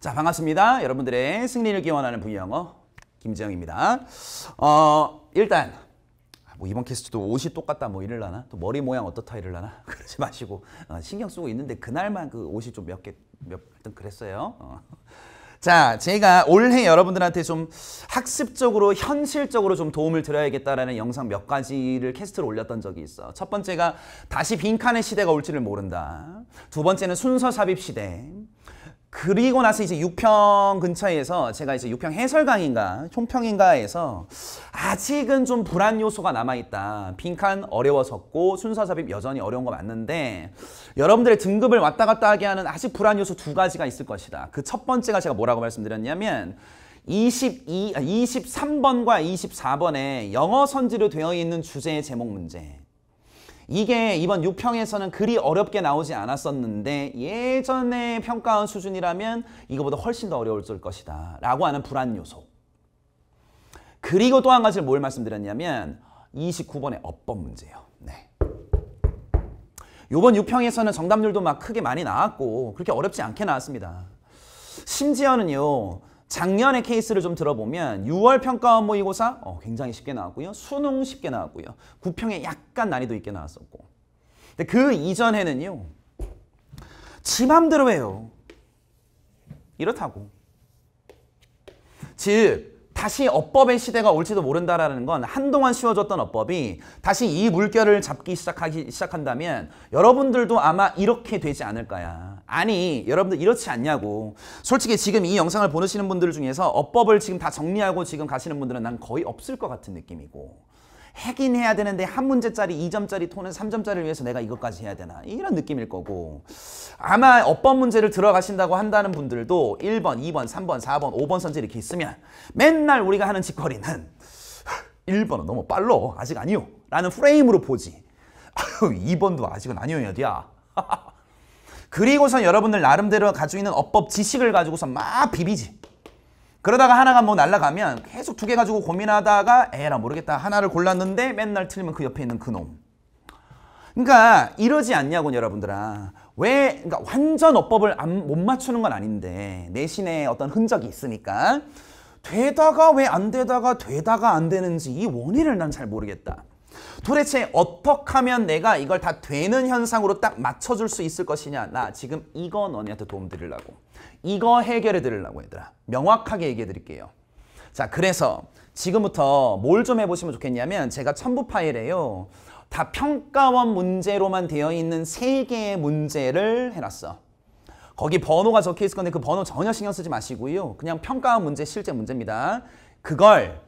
자 반갑습니다. 여러분들의 승리를 기원하는 부영어 김재영입니다. 어 일단 아, 뭐 이번 캐스트도 옷이 똑같다 뭐 이럴라나 또 머리 모양 어떻다 이럴라나 그러지 마시고 어, 신경 쓰고 있는데 그날만 그 옷이 좀 몇 개몇 등 그랬어요. 어. 자, 제가 올해 여러분들한테 좀 학습적으로 현실적으로 좀 도움을 드려야겠다라는 영상 몇 가지를 캐스트로 올렸던 적이 있어. 첫 번째가 다시 빈칸의 시대가 올지를 모른다. 두 번째는 순서 삽입 시대. 그리고 나서 이제 육평 근처에서 제가 이제 육평 해설 강인가 총평인가에서 아직은 좀 불안 요소가 남아있다. 빈칸 어려워졌고 순서 삽입 여전히 어려운 거 맞는데 여러분들의 등급을 왔다 갔다 하게 하는 아직 불안 요소 두 가지가 있을 것이다. 그 첫 번째가 제가 뭐라고 말씀드렸냐면 22, 23번과 24번에 영어 선지로 되어 있는 주제의 제목 문제 이게 이번 6평에서는 그리 어렵게 나오지 않았었는데 예전에 평가원 수준이라면 이거보다 훨씬 더 어려울 것이다 라고 하는 불안 요소 그리고 또 한 가지를 뭘 말씀드렸냐면 29번의 업법 문제예요 네. 요번 6평에서는 정답률도 막 크게 많이 나왔고 그렇게 어렵지 않게 나왔습니다 심지어는요 작년의 케이스를 좀 들어보면 6월 평가원 모의고사 어, 굉장히 쉽게 나왔고요. 수능 쉽게 나왔고요. 구평에 약간 난이도 있게 나왔었고 근데 그 이전에는요. 지 맘대로 해요. 이렇다고. 즉 다시 업법의 시대가 올지도 모른다라는 건 한동안 쉬워졌던 업법이 다시 이 물결을 잡기 시작하기 시작한다면 여러분들도 아마 이렇게 되지 않을까야. 아니 여러분들 이렇지 않냐고. 솔직히 지금 이 영상을 보시는 내 분들 중에서 업법을 지금 다 정리하고 지금 가시는 분들은 난 거의 없을 것 같은 느낌이고 해긴 해야 되는데 한 문제짜리, 2점짜리 토는 3점짜리를 위해서 내가 이것까지 해야 되나 이런 느낌일 거고 아마 어법 문제를 들어가신다고 한다는 분들도 1번, 2번, 3번, 4번, 5번 선지 이렇게 있으면 맨날 우리가 하는 짓거리는 1번은 너무 빨로 아직 아니요 라는 프레임으로 보지 아유 2번도 아직은 아니어야 돼야 그리고선 여러분들 나름대로 가지고 있는 어법 지식을 가지고서 막 비비지 그러다가 하나가 뭐 날라가면 계속 두 개 가지고 고민하다가 에라 모르겠다 하나를 골랐는데 맨날 틀리면 그 옆에 있는 그놈 그러니까 이러지 않냐고 여러분들아 왜 그러니까 완전 어법을 안, 못 맞추는 건 아닌데 내신에 어떤 흔적이 있으니까 되다가 왜 안 되다가 되다가 안 되는지 이 원인을 난 잘 모르겠다 도대체 어떻게 하면 내가 이걸 다 되는 현상으로 딱 맞춰줄 수 있을 것이냐 나 지금 이거 너네한테 도움 드리려고 이거 해결해 드리려고 얘들아. 명확하게 얘기해 드릴게요. 자, 그래서 지금부터 뭘 좀 해보시면 좋겠냐면 제가 첨부 파일에요. 다 평가원 문제로만 되어 있는 세개의 문제를 해놨어. 거기 번호가 적혀 있을 건데 그 번호 전혀 신경 쓰지 마시고요. 그냥 평가원 문제, 실제 문제입니다. 그걸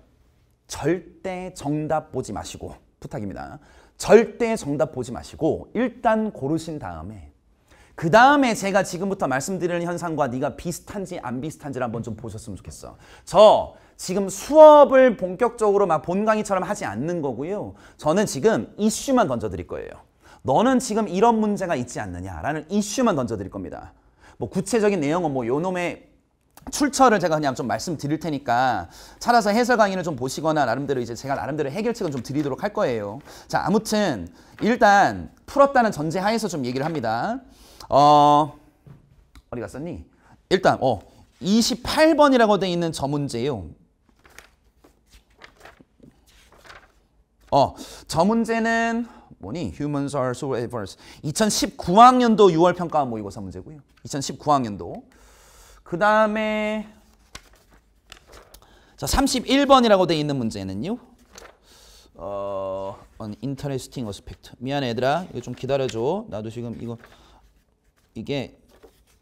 절대 정답 보지 마시고 부탁입니다. 절대 정답 보지 마시고 일단 고르신 다음에 그 다음에 제가 지금부터 말씀드리는 현상과 네가 비슷한지 안 비슷한지를 한번 좀 보셨으면 좋겠어. 저 지금 수업을 본격적으로 막 본 강의처럼 하지 않는 거고요. 저는 지금 이슈만 던져드릴 거예요. 너는 지금 이런 문제가 있지 않느냐라는 이슈만 던져드릴 겁니다. 뭐 구체적인 내용은 뭐 요놈의 출처를 제가 그냥 좀 말씀드릴 테니까 찾아서 해설 강의를 좀 보시거나 나름대로 이제 제가 나름대로 해결책은 좀 드리도록 할 거예요. 자 아무튼 일단 풀었다는 전제 하에서 좀 얘기를 합니다. 어, 어디 갔었니? 일단 어 28번이라고 돼 있는 저문제요 어, 저 문제는 뭐니? Humans are so adverse. 2019학년도 6월 평가 모의고사 문제고요. 2019학년도. 그 다음에 자 31번이라고 돼 있는 문제는요. 어, an interesting aspect. 미안해 얘들아. 이거 좀 기다려줘. 나도 지금 이거 이게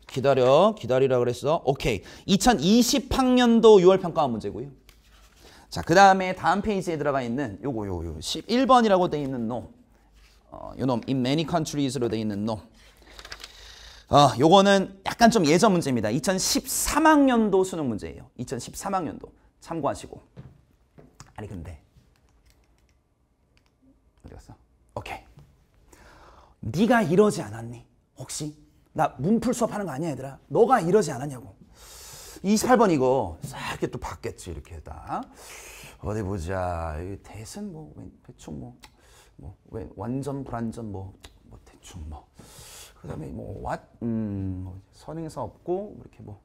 기다려 기다리라 그랬어 오케이 2020학년도 6월 평가 문제고요 자그 다음에 다음 페이지에 들어가 있는 요거 요거 요 11번이라고 돼 있는 놈 어, 요놈 in many countries로 돼 있는 놈 어, 요거는 약간 좀 예전 문제입니다 2013학년도 수능 문제예요 2013학년도 참고하시고 아니 근데 어디 갔어? 오케이 네가 이러지 않았니? 혹시? 나 문풀 수업 하는 거 아니야 얘들아. 너가 이러지 않았냐고. 28번 이거 싹 이렇게 또 봤겠지 이렇게 했다. 어디 보자. 대선 뭐 대충 뭐, 뭐 완전 불완전 뭐, 뭐 대충 뭐. 그다음에 뭐왓 h a 음, 뭐 선행사 없고 뭐 이렇게 뭐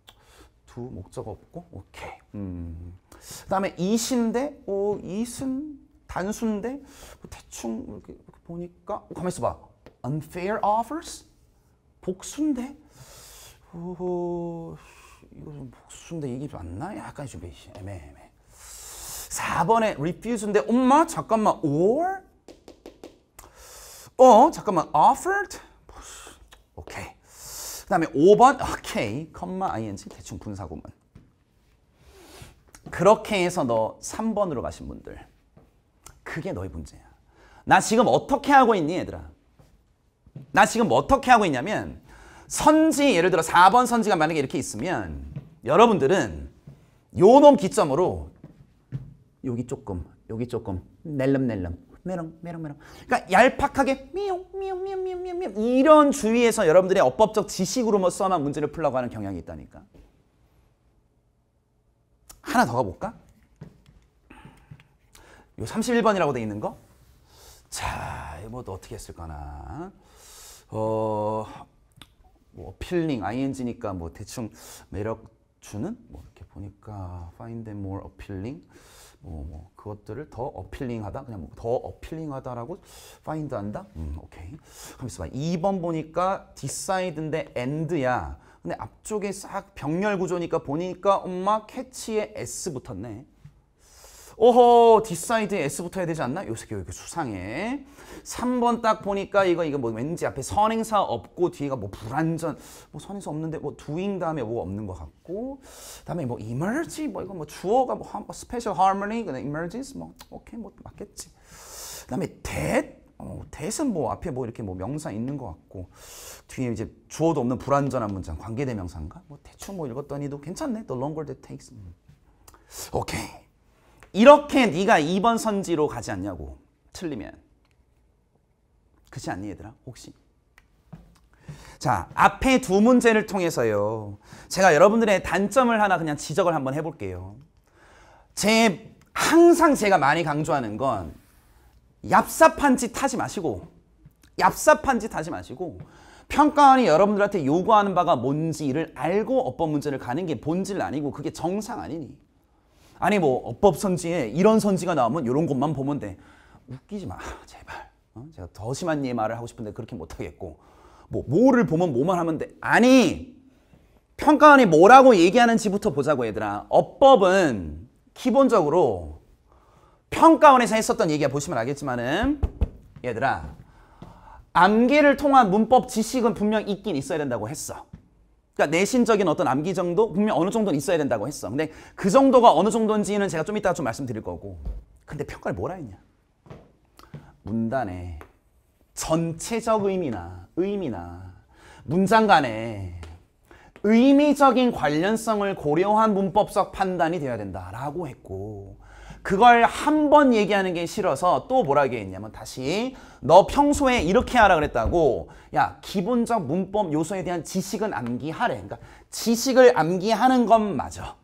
두 목적 없고 오케이. 음. 그다음에 이신데 오 이순 단순데 뭐 대충 이렇게, 이렇게 보니까 어, 가만 있어봐. unfair offers 복순인데 어, 이거 좀복순인데 이게 맞나? 약간 좀 애매해. 4번에 refuse인데 엄마 잠깐만 or 어 잠깐만 offered 오케이 그 다음에 5번 오케이 컴마 ing 대충 분사구문 그렇게 해서 너 3번으로 가신 분들 그게 너의 문제야 나 지금 어떻게 하고 있니 얘들아 나 지금 어떻게 하고 있냐면 선지 예를 들어 4번 선지가 만약에 이렇게 있으면 여러분들은 요놈 기점으로 여기 조금 여기 조금 낼름낼름 메롱 메롱 메롱 그러니까 얄팍하게 미용 미용 미용 미용 미용 미용 이런 주위에서 여러분들의 어법적 지식으로 만 뭐 써만 문제를 풀려고 하는 경향이 있다니까 하나 더 가볼까? 요 31번이라고 돼 있는 거? 자뭐 어떻게 했을까나. 어, 뭐 필링 ing니까 뭐 대충 매력 주는 뭐 이렇게 보니까 find them more appealing 뭐, 뭐 그것들을 더 어필링하다 그냥 뭐더 어필링하다라고 find한다 음 오케이 그럼 봐 2번 보니까 decide인데 end야 근데 앞쪽에 싹 병렬 구조니까 보니까 엄마 캐치에 s 붙었네 오호 디사이드에 S 터해야 되지 않나? 요새 교육 수상해 3번 딱 보니까 이거 이거 뭐 왠지 앞에 선행사 없고 뒤에가 뭐 불완전 뭐 선행사 없는데 뭐 doing 다음에 뭐 없는 것 같고 그 다음에 뭐 emerge 뭐 이거 뭐 주어가 뭐, 뭐 special harmony 그냥 emerges 뭐 오케이 뭐 맞겠지 그 다음에 that 어, 대신 뭐 앞에 뭐 이렇게 뭐 명사 있는 것 같고 뒤에 이제 주어도 없는 불완전한 문장 관계대명사인가? 뭐 대충 뭐 읽었더니도 괜찮네. The longer that takes. 음. 오케이. 이렇게 네가 2번 선지로 가지 않냐고. 틀리면. 그치 않니 얘들아? 혹시? 자, 앞에 두 문제를 통해서요. 제가 여러분들의 단점을 하나 그냥 지적을 한번 해볼게요. 제 항상 제가 많이 강조하는 건 얍삽한 짓 하지 마시고 얍삽한 짓 하지 마시고 평가원이 여러분들한테 요구하는 바가 뭔지를 알고 어법 문제를 가는 게 본질 아니고 그게 정상 아니니 아니 뭐 어법 선지에 이런 선지가 나오면 이런 것만 보면 돼. 웃기지 마 아, 제발. 어? 제가 더 심한 예 말을 하고 싶은데 그렇게 못하겠고 뭐 뭐를 보면 뭐만 하면 돼. 아니 평가원이 뭐라고 얘기하는지부터 보자고 얘들아. 어법은 기본적으로 평가원에서 했었던 얘기가 보시면 알겠지만은 얘들아 암기를 통한 문법 지식은 분명 있긴 있어야 된다고 했어. 그러니까 내신적인 어떤 암기 정도 분명 어느 정도는 있어야 된다고 했어. 근데 그 정도가 어느 정도인지는 제가 좀이따좀 말씀드릴 거고. 근데 평가를 뭐라 했냐? 문단의 전체적 의미나 의미나 문장 간의 의미적인 관련성을 고려한 문법적 판단이 되어야 된다라고 했고 그걸 한 번 얘기하는 게 싫어서 또 뭐라 얘기했냐면 다시 너 평소에 이렇게 하라 그랬다고 야 기본적 문법 요소에 대한 지식은 암기하래. 그러니까 지식을 암기하는 건 맞아.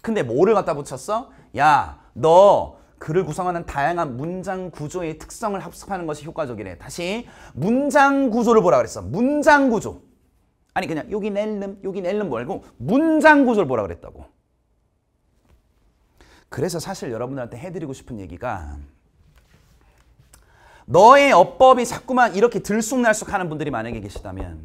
근데 뭐를 갖다 붙였어? 야 너 글을 구성하는 다양한 문장 구조의 특성을 학습하는 것이 효과적이래. 다시 문장 구조를 보라 그랬어. 문장 구조. 아니 그냥 여기 낼름 여기 낼름 말고 문장 구조를 보라 그랬다고. 그래서 사실 여러분들한테 해드리고 싶은 얘기가 너의 어법이 자꾸만 이렇게 들쑥날쑥 하는 분들이 만약에 계시다면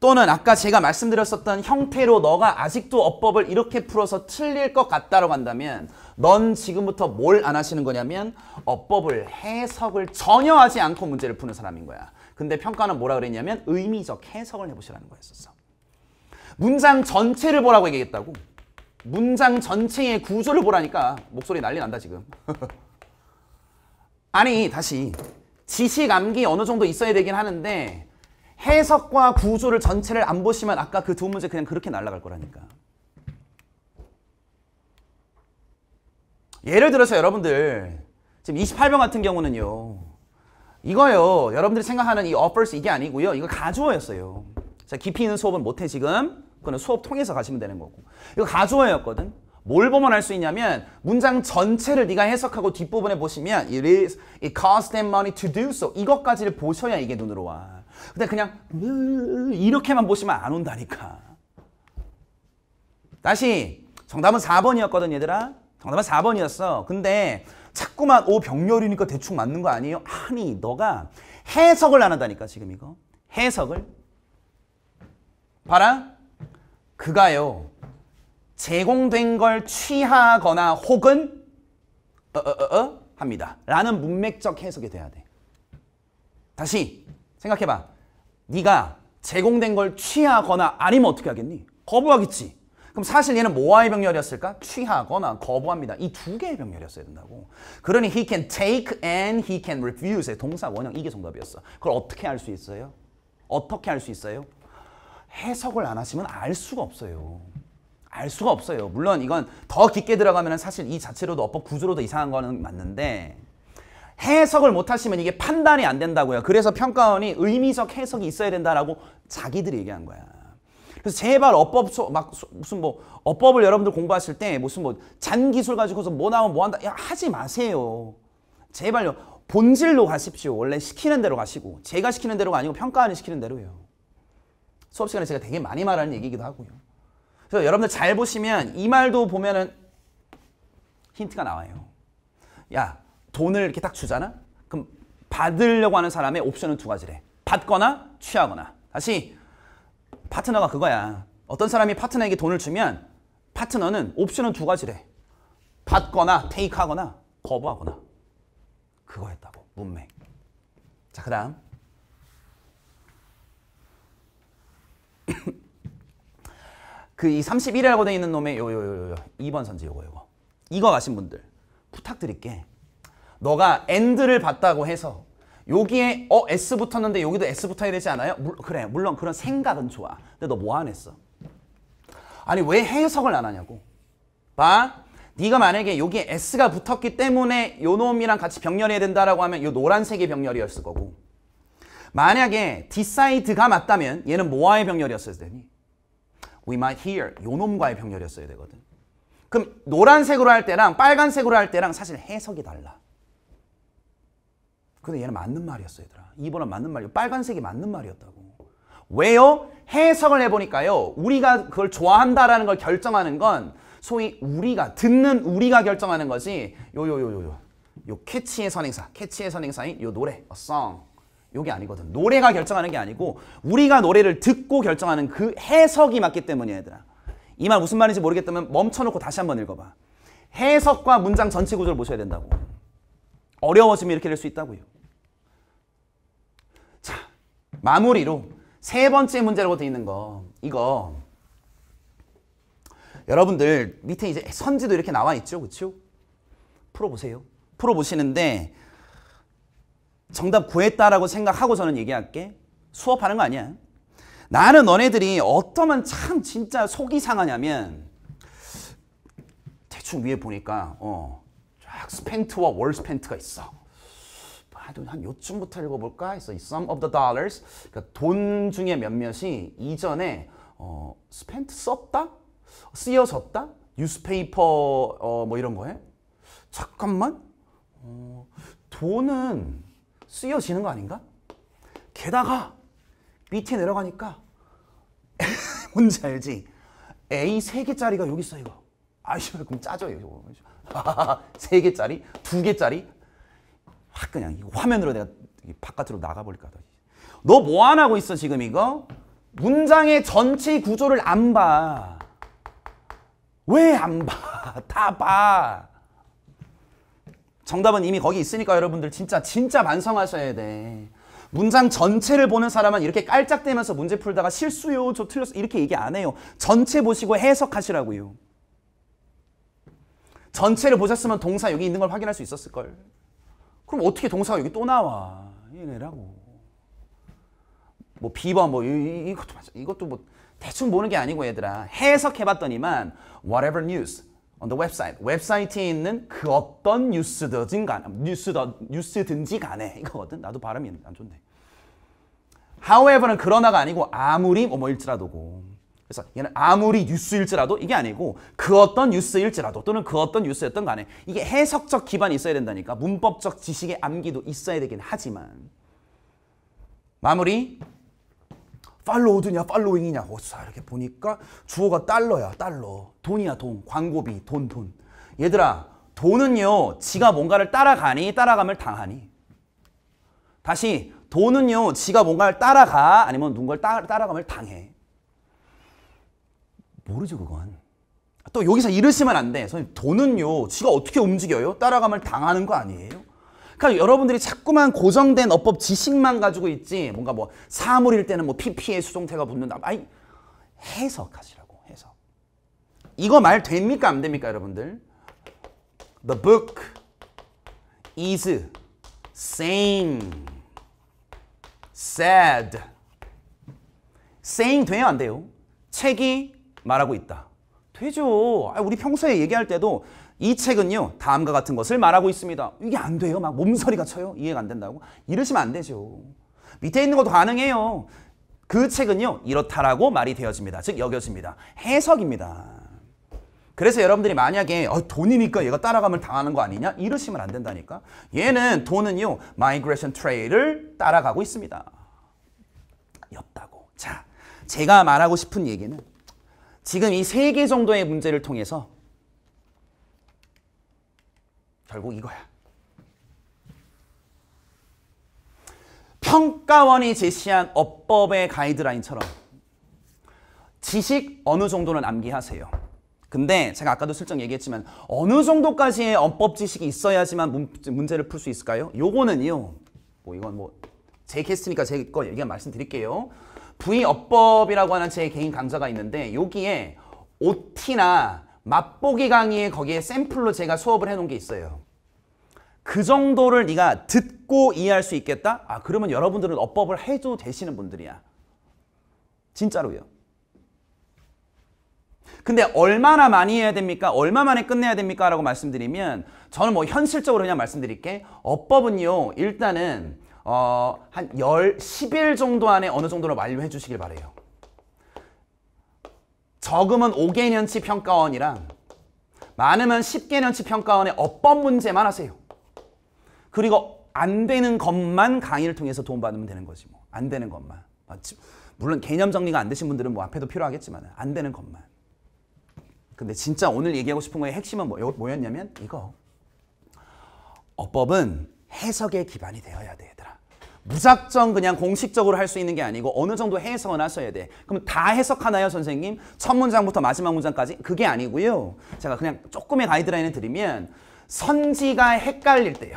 또는 아까 제가 말씀드렸었던 형태로 너가 아직도 어법을 이렇게 풀어서 틀릴 것같다고 한다면 넌 지금부터 뭘 안 하시는 거냐면 어법을 해석을 전혀 하지 않고 문제를 푸는 사람인 거야. 근데 평가는 뭐라 그랬냐면 의미적 해석을 해보시라는 거였었어. 문장 전체를 보라고 얘기했다고. 문장 전체의 구조를 보라니까 목소리 난리 난다 지금 아니 다시 지식 암기 어느 정도 있어야 되긴 하는데 해석과 구조를 전체를 안 보시면 아까 그 두 문제 그냥 그렇게 날아갈 거라니까 예를 들어서 여러분들 지금 28번 같은 경우는요 이거요 여러분들이 생각하는 이 offers 이게 아니고요 이거 가주어였어요 자 깊이 있는 수업은 못해 지금 그거는 수업 통해서 가시면 되는 거고. 이거 가조어였거든. 뭘 보면 알수 있냐면 문장 전체를 네가 해석하고 뒷부분에 보시면 it, is, it cost them money to do so 이것까지를 보셔야 이게 눈으로 와. 근데 그냥 이렇게만 보시면 안 온다니까. 다시 정답은 4번이었거든 얘들아. 정답은 4번이었어. 근데 자꾸만 오 병렬이니까 대충 맞는 거 아니에요? 아니 너가 해석을 안 한다니까 지금 이거. 해석을. 봐라. 그가요 제공된 걸 취하거나 혹은 어어어어 어, 어, 어, 합니다. 라는 문맥적 해석이 돼야 돼. 다시 생각해봐. 네가 제공된 걸 취하거나 아니면 어떻게 하겠니? 거부하겠지. 그럼 사실 얘는 뭐와의 병렬이었을까? 취하거나 거부합니다. 이 두 개의 병렬이었어야 된다고. 그러니 he can take and he can refuse의 동사 원형 이게 정답이었어. 그걸 어떻게 알 수 있어요? 어떻게 할 수 있어요? 해석을 안 하시면 알 수가 없어요. 알 수가 없어요. 물론 이건 더 깊게 들어가면 사실 이 자체로도 어법 구조로도 이상한 거는 맞는데 해석을 못 하시면 이게 판단이 안 된다고요. 그래서 평가원이 의미적 해석이 있어야 된다라고 자기들이 얘기한 거야. 그래서 제발 어법 막 무슨 뭐 어법을 여러분들 공부하실 때 무슨 뭐 잔기술 가지고서 뭐 나오면 뭐 한다 야 하지 마세요. 제발요. 본질로 가십시오. 원래 시키는 대로 가시고 제가 시키는 대로가 아니고 평가원이 시키는 대로요. 수업 시간에 제가 되게 많이 말하는 얘기이기도 하고요. 그래서 여러분들 잘 보시면 이 말도 보면은 힌트가 나와요. 야 돈을 이렇게 딱 주잖아? 그럼 받으려고 하는 사람의 옵션은 두 가지래. 받거나 취하거나. 다시 파트너가 그거야. 어떤 사람이 파트너에게 돈을 주면 파트너는 옵션은 두 가지래. 받거나 테이크하거나 거부하거나. 그거였다고 문맥. 자그 다음. 그이 31이라고 돼 있는 놈의 요요 요요 2번 선지 요거 요거 이거 가신 분들 부탁드릴게 너가 엔드를 봤다고 해서 여기에 어 S 붙었는데 여기도 S 붙어야 되지 않아요? 물, 그래 물론 그런 생각은 좋아 근데 너 뭐 안 했어? 아니 왜 해석을 안 하냐고 봐 네가 만약에 여기에 S가 붙었기 때문에 요 놈이랑 같이 병렬해야 된다라고 하면 요 노란색의 병렬이었을 거고 만약에 디사이드가 맞다면 얘는 모아의 병렬이었을 테니 we might hear 요놈과의 병렬이었어야 되거든. 그럼 노란색으로 할 때랑 빨간색으로 할 때랑 사실 해석이 달라. 근데 얘는 맞는 말이었어 얘들아. 2번은 맞는 말이고 빨간색이 맞는 말이었다고. 왜요? 해석을 해보니까요. 우리가 그걸 좋아한다라는 걸 결정하는 건 소위 우리가 듣는 우리가 결정하는 거지 요요요요요 요 캐치의 선행사 캐치의 선행사인 요 노래 A song 요게 아니거든. 노래가 결정하는 게 아니고 우리가 노래를 듣고 결정하는 그 해석이 맞기 때문이야 얘들아. 이 말 무슨 말인지 모르겠다면 멈춰놓고 다시 한번 읽어봐. 해석과 문장 전체 구조를 보셔야 된다고. 어려워지면 이렇게 될 수 있다고요. 자, 마무리로 세 번째 문제라고 돼 있는 거. 이거 여러분들 밑에 이제 선지도 이렇게 나와 있죠. 그렇죠? 풀어보세요. 풀어보시는데 정답 구했다라고 생각하고 저는 얘기할게. 수업하는 거 아니야. 나는 너네들이 어떠면 참 진짜 속이 상하냐면 대충 위에 보니까 어, 쫙 스펜트와 월 스펜트가 있어. 한 요쯤부터 읽어볼까 해서 some of the dollars 그러니까 돈 중에 몇몇이 이전에 어, spent 썼다? 쓰여졌다? 뉴스페이퍼 어, 뭐 이런 거에? 잠깐만 어, 돈은 쓰여지는 거 아닌가? 게다가 밑에 내려가니까 뭔지 알지? A 3개짜리가 여기 있어 이거 아이씨 그럼 짜져요 이거 3개짜리? 2개짜리? 확 그냥 화면으로 내가 바깥으로 나가버릴까 너 뭐 안 하고 있어 지금 이거? 문장의 전체 구조를 안 봐. 왜 안 봐? 다 봐. 정답은 이미 거기 있으니까 여러분들 진짜 진짜 반성하셔야 돼. 문장 전체를 보는 사람은 이렇게 깔짝대면서 문제 풀다가 실수요, 저 틀렸어 이렇게 얘기 안 해요. 전체 보시고 해석하시라고요. 전체를 보셨으면 동사 여기 있는 걸 확인할 수 있었을걸. 그럼 어떻게 동사가 여기 또 나와? 이래라고. 뭐 비번 뭐 이, 것도 맞아. 이것도 뭐 대충 보는 게 아니고 얘들아 해석해봤더니만 whatever news on the website. 웹사이트에 있는 그 어떤 뉴스든 간에, 뉴스든, 뉴스든지 간에 이거거든. 나도 발음이 안 좋네. however는 그러나가 아니고 아무리 뭐뭐 뭐 일지라도고. 그래서 얘는 아무리 뉴스일지라도 이게 아니고 그 어떤 뉴스일지라도 또는 그 어떤 뉴스였던 간에 이게 해석적 기반이 있어야 된다니까 문법적 지식의 암기도 있어야 되긴 하지만 마무리 팔로우드냐 팔로잉이냐고 자 이렇게 보니까 주어가 달러야 달러 돈이야 돈 광고비 돈 돈. 얘들아 돈은요 지가 뭔가를 따라가니 따라감을 당하니 다시 돈은요 지가 뭔가를 따라가 아니면 누군가를 따, 따라감을 당해 모르죠 그건 또 여기서 이러시면 안돼 선생님 돈은요 지가 어떻게 움직여요 따라감을 당하는 거 아니에요 그러니까 여러분들이 자꾸만 고정된 어법 지식만 가지고 있지 뭔가 뭐 사물일 때는 뭐 PP의 수종태가 붙는다. 아니 해석하시라고 해석. 이거 말 됩니까 안 됩니까 여러분들? The book is s a y i n g said saying 돼요 안 돼요? 책이 말하고 있다. 되죠. 아, 우리 평소에 얘기할 때도 이 책은요 다음과 같은 것을 말하고 있습니다. 이게 안 돼요. 막 몸서리가 쳐요. 이해가 안 된다고. 이러시면 안 되죠. 밑에 있는 것도 가능해요. 그 책은요 이렇다라고 말이 되어집니다. 즉 여겨집니다. 해석입니다. 그래서 여러분들이 만약에 어, 돈이니까 얘가 따라감을 당하는 거 아니냐 이러시면 안 된다니까. 얘는 돈은요 migration 을 따라가고 있습니다. 였다고. 자 제가 말하고 싶은 얘기는 지금 이 세 개 정도의 문제를 통해서 결국 이거야. 평가원이 제시한 업법의 가이드라인처럼 지식 어느 정도는 암기하세요. 근데 제가 아까도 슬쩍 얘기했지만 어느 정도까지의 업법 지식이 있어야지만 문, 제를 풀 수 있을까요? 요거는요. 뭐 이건 뭐제 캐스트니까 제 거 얘기 말씀드릴게요. 부의 법이라고 하는 제 개인 강좌가 있는데 여기에 OT나 맛보기 강의에 거기에 샘플로 제가 수업을 해놓은 게 있어요. 그 정도를 네가 듣고 이해할 수 있겠다? 아 그러면 여러분들은 어법을 해도 되시는 분들이야. 진짜로요. 근데 얼마나 많이 해야 됩니까? 얼마 만에 끝내야 됩니까? 라고 말씀드리면 저는 뭐 현실적으로 그냥 말씀드릴게 어법은요 일단은 어, 한 10, 10일 정도 안에 어느 정도로 완료해 주시길 바래요. 적으면 5개년치 평가원이랑 많으면 10개년치 평가원의 어법 문제만 하세요. 그리고 안 되는 것만 강의를 통해서 도움받으면 되는 거지 뭐. 안 되는 것만. 물론 개념 정리가 안 되신 분들은 뭐 앞에도 필요하겠지만 안 되는 것만. 근데 진짜 오늘 얘기하고 싶은 거의 핵심은 뭐, 뭐였냐면 이거. 어법은 해석에 기반이 되어야 돼요. 무작정 그냥 공식적으로 할 수 있는 게 아니고 어느 정도 해석은 하셔야 돼. 그럼 다 해석하나요, 선생님? 첫 문장부터 마지막 문장까지? 그게 아니고요. 제가 그냥 조금의 가이드라인을 드리면 선지가 헷갈릴 때요.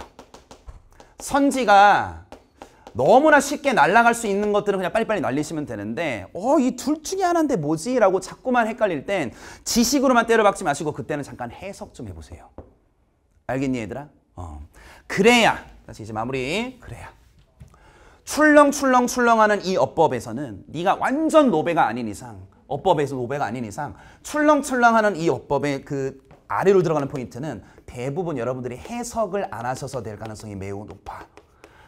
선지가 너무나 쉽게 날아갈 수 있는 것들은 그냥 빨리빨리 날리시면 되는데 어이 둘 중에 하나인데 뭐지? 라고 자꾸만 헷갈릴 땐 지식으로만 때려박지 마시고 그때는 잠깐 해석 좀 해보세요. 알겠니 얘들아? 어. 그래야 다시 이제 마무리 그래야 출렁출렁출렁하는 이 어법에서는 네가 완전 노베가 아닌 이상 어법에서 노베가 아닌 이상 출렁출렁하는 이 어법의 그 아래로 들어가는 포인트는 대부분 여러분들이 해석을 안 하셔서 될 가능성이 매우 높아.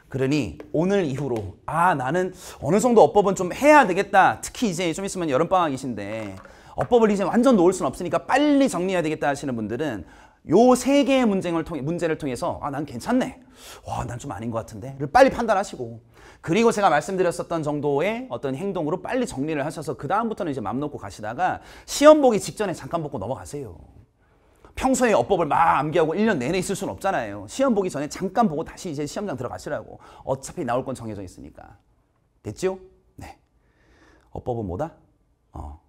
그러니 오늘 이후로 아 나는 어느 정도 어법은 좀 해야 되겠다. 특히 이제 좀 있으면 여름방학이신데 어법을 이제 완전 놓을 순 없으니까 빨리 정리해야 되겠다 하시는 분들은 요세 개의 문제를, 통해, 문제를 통해서 아 난 괜찮네 와 난 좀 아닌 것 같은데 를 빨리 판단하시고 그리고 제가 말씀드렸었던 정도의 어떤 행동으로 빨리 정리를 하셔서 그 다음부터는 이제 맘 놓고 가시다가 시험 보기 직전에 잠깐 보고 넘어가세요 평소에 어법을 막 암기하고 1년 내내 있을 수는 없잖아요 시험 보기 전에 잠깐 보고 다시 이제 시험장 들어가시라고 어차피 나올 건 정해져 있으니까 됐죠? 네 어법은 뭐다? 어.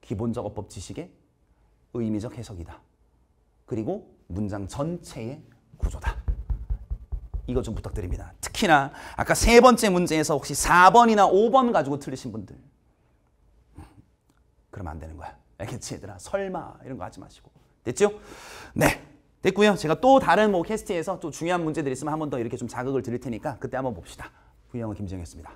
기본적 어법 지식의 의미적 해석이다 그리고 문장 전체의 구조다. 이거 좀 부탁드립니다. 특히나 아까 세 번째 문제에서 혹시 4번이나 5번 가지고 틀리신 분들 그러면 안 되는 거야. 알겠지 얘들아? 설마 이런 거 하지 마시고. 됐죠? 네. 됐고요. 제가 또 다른 뭐 캐스트에서 또 중요한 문제들 있으면 한 번 더 이렇게 좀 자극을 드릴 테니까 그때 한번 봅시다. 부영은 김정이었습니다.